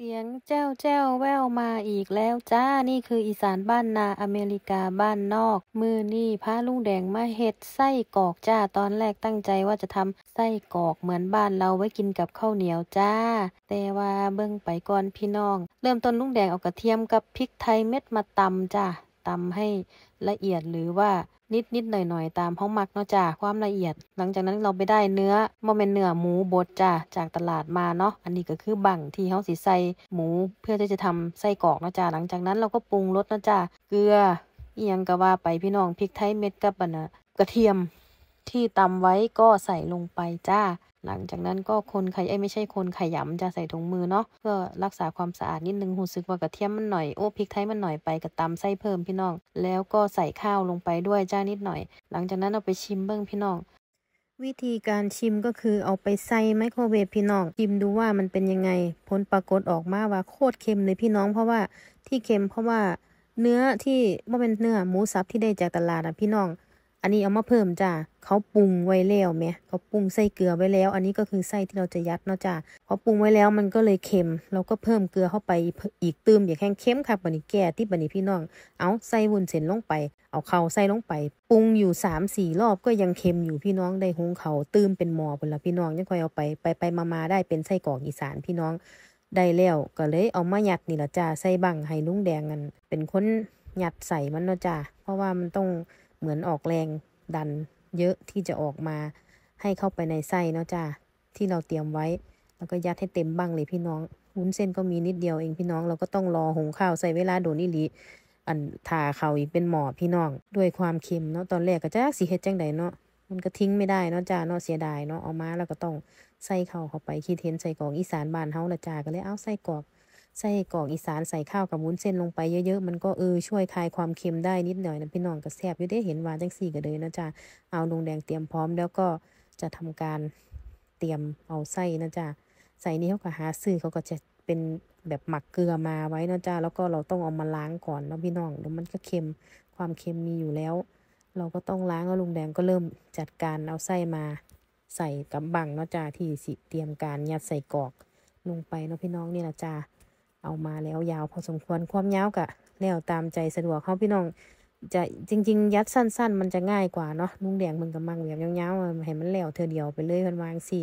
เสียงแจ้วแจ้วแววมาอีกแล้ว จ้า นี่คือ อีสานบ้านนาอเมริกาบ้านนอก มือนี่พระลุงแดงมาเห็ดไส้กอกจ้า ตอนแรกตั้งใจว่าจะทำไส้กอกเหมือนบ้านเราไว้กินกับข้าวเหนียวจ้า แต่ว่าเบิ่งไปก่อนพี่น้อง เริ่มต้นลุงแดงเอากระเทียมกับพริกไทยเม็ดมาตำจ้าตำให้ละเอียดหรือว่านิดนิดหน่อยหน่อยตามห้องมักเนาะจ้าความละเอียด หลังจากนั้นเราไปได้เนื้อโมเมนเนื้อหมูบดจ้าจากตลาดมาเนาะอันนี้ก็คือบั่งที่เขาสีใส่หมูเพื่อที่จะทำไส้กรอกเนาะจ้าหลังจากนั้นเราก็ปรุงรสเนาะจ้าเกลือเอียงกะว่าไปพี่น้องพริกไทยเม็ดกับนะกระเทียมที่ตำไว้ก็ใส่ลงไปจ้า หลังจากนั้นก็คนไข่ไ้ไม่ใช่คนไข่ยำจะใส่ถุงมือเนาะเพื่อรักษาความสะอาดนิดนึงหูซึกว่ากระเทียมมันหน่อยโอ้พริกไทยมันหน่อยไปกระตำไส้เพิ่มพี่น้องแล้วก็ใส่ข้าวลงไปด้วยจ้านิดหน่อย หลังจากนั้นเอาไปชิมเบิ้งพี่น้อง วิธีการชิมก็คือเอาไปใส่ไมโครเวฟพี่น้องชิมดูว่ามันเป็นยังไง ผลปรากฏออกมาว่าโคตรเค็มเลยพี่น้องเพราะว่าที่เค็มเพราะว่าเนื้อที่ว่าเป็นเนื้อหมูสับที่ได้จากตลาดอ่ะพี่น้องอันนี้เอามาเพิ่มจ้าเขาปรุงไว้แล้วไหม เขาปรุงใส่เกลือไว้แล้ว อันนี้ก็คือไส้ที่เราจะยัดเนาะจ้าเขาปรุงไว้แล้วมันก็เลยเค็ม เราก็เพิ่มเกลือเข้าไปอีกเติมอย่างแห้งเค็มค่ะบันนี้แก่ที่บันนี้พี่น้อง เอาไส้วุ้นเส้นลงไป เอาเข่าไส้ลงไปปรุงอยู่สามสี่รอบก็ยังเค็มอยู่พี่น้องได้หงเขาเติมเป็นหมอบนละพี่น้องยังค่อยเอาไปไปไปมาาได้เป็นไส้กรอกอีสานพี่น้องได้แล้วก็เลยเอามาหยัดนี่ละจ้าใส่บังใหุุ้งแดงกันเป็นคนหยัดใส่มันเนาะจ้าเพราะว่ามันต้องเหมือนออกแรงดันเยอะที่จะออกมา ให้เข้าไปในไส้เนาะจ้าที่เราเตรียมไว้แล้วก็ยัดให้เต็มบ้างเลยพี่น้องวุ้นเส้นก็มีนิดเดียวเองพี่น้องเราก็ต้องรอหุงข้าวใส่เวลาโดนอิลีอันทาเขาอีกเป็นหมอพี่น้อง ด้วยความเค็มเนาะตอนแรกก็จะสีเฮ็ดจังใดเนาะมันก็ทิ้งไม่ได้เนาะจ้าเนาะเสียดายเนาะเอามาแล้วก็ต้องใส่เข้าเข้าไปคีดเห็นใส่กอกอีสานบ้านเฮาละจ้าก็เลยเอาใส่กอกใส่กอกอีสานใส่ข้าวกับวุ้นเส้นลงไปเยอะๆ มันก็เออช่วยคลายความเค็มได้นิดหน่อยนะพี่น้องก็แซ่บอยู่ได้เห็นว่าจังสี่ก็เลยนะจ๊ะเอาลงแดงเตรียมพร้อม แล้วก็จะทำการเตรียมเอาไส้นะจ๊ะใส่นี้เขาก็หาซื้อเขาก็จะเป็นแบบหมักเกลือมาไว้นะจ๊ะแล้วก็เราต้องเอามาล้างก่อนนะพี่น้องแล้วมันก็เค็ม ความเค็มมีอยู่แล้ว เราก็ต้องล้างแล้วลงแดงก็เริ่มจัดการเอาไส้มาใส่กับบังนะจ๊ะที่สิเตรียมการยัดใส่กอกลงไปนะพี่น้องนี่แหละจ๊ะเอามาแล้วยาวพอสมควรความยาวกะแล้วตามใจสะดวกเขาพี่น้องจะจริงๆยัดสั้น ๆมันจะง่ายกว่าเนาะนุ่งแดงมันกำมังแบบยาวๆเห็นมันแล้วเธอเดียวไปเลยเพิ่นวางสี่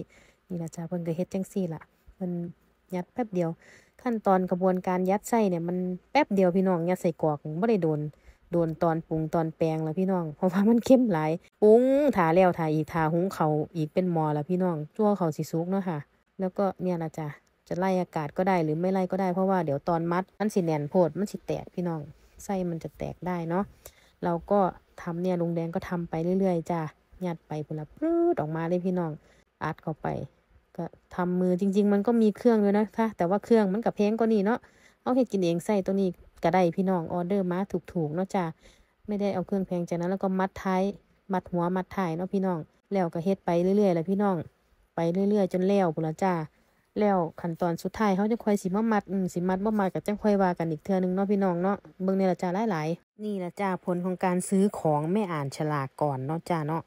นี่ละจ้าเพิ่นก็เฮ็ดจังสี่ละเพิ่นยัดแป๊บเดียว ขั้นตอนกระบวนการยัดไส้เนี่ยมันแป๊บเดียวพี่น้องยัดใส่กรอกไม่ได้โดนโดนตอนปรุงตอนแปลงแล้วพี่น้องเพราะว่ามันเข้มหลายปรุงทาแล้วทาอีกทาหุงเขาอีกเป็นมอแล้วพี่น้องจั่วเขาสีซุกเนาะค่ะแล้วก็เนี่ยละจ้าจะไล่อากาศก็ได้หรือไม่ไล่ก็ได้เพราะว่าเดี๋ยวตอนมัดมันสิแนนโพดมันสิแตกพี่น้องไส้มันจะแตกได้เนาะเราก็ทำเนี่ยลุงแดงก็ทำไปเรื่อย ๆจ้าหยัดไปพุ่นลปื๊ดออกมาเลยพี่น้องอัดเข้าไปก็ทำมือจริงๆมันก็มีเครื่องด้วยนะคะ แต่ว่าเครื่องมันกับเพลงก็นี่เนาะเอาเห็ดกินเองใส่ตัวนี้ก็ได้พี่น้องออเดอร์มาถูกๆเนาะจ้าไม่ได้เอาเครื่องแพงจากนั้นแล้วก็มัดท้ายมัดหัวมัดท้ายเนาะพี่น้องแล้วก็เฮ็ดไปเรื่อยๆแลลวพี่น้องไปเรื่อย ๆ จนแล้วพุ่ละจ้าแล้วขั้นตอนสุดท้ายเขาจะค่อยสิมามัดอืสิมัดบ่มัดกับจังค่อยว่ากันอีกเทื่อนึงเนาะพี่น้องเนาะเบิ่งในละจ้าหลายๆ นี่ละจ้าผลของการซื้อของไม่อ่านฉลากก่อนเนาะจ้าเนาะ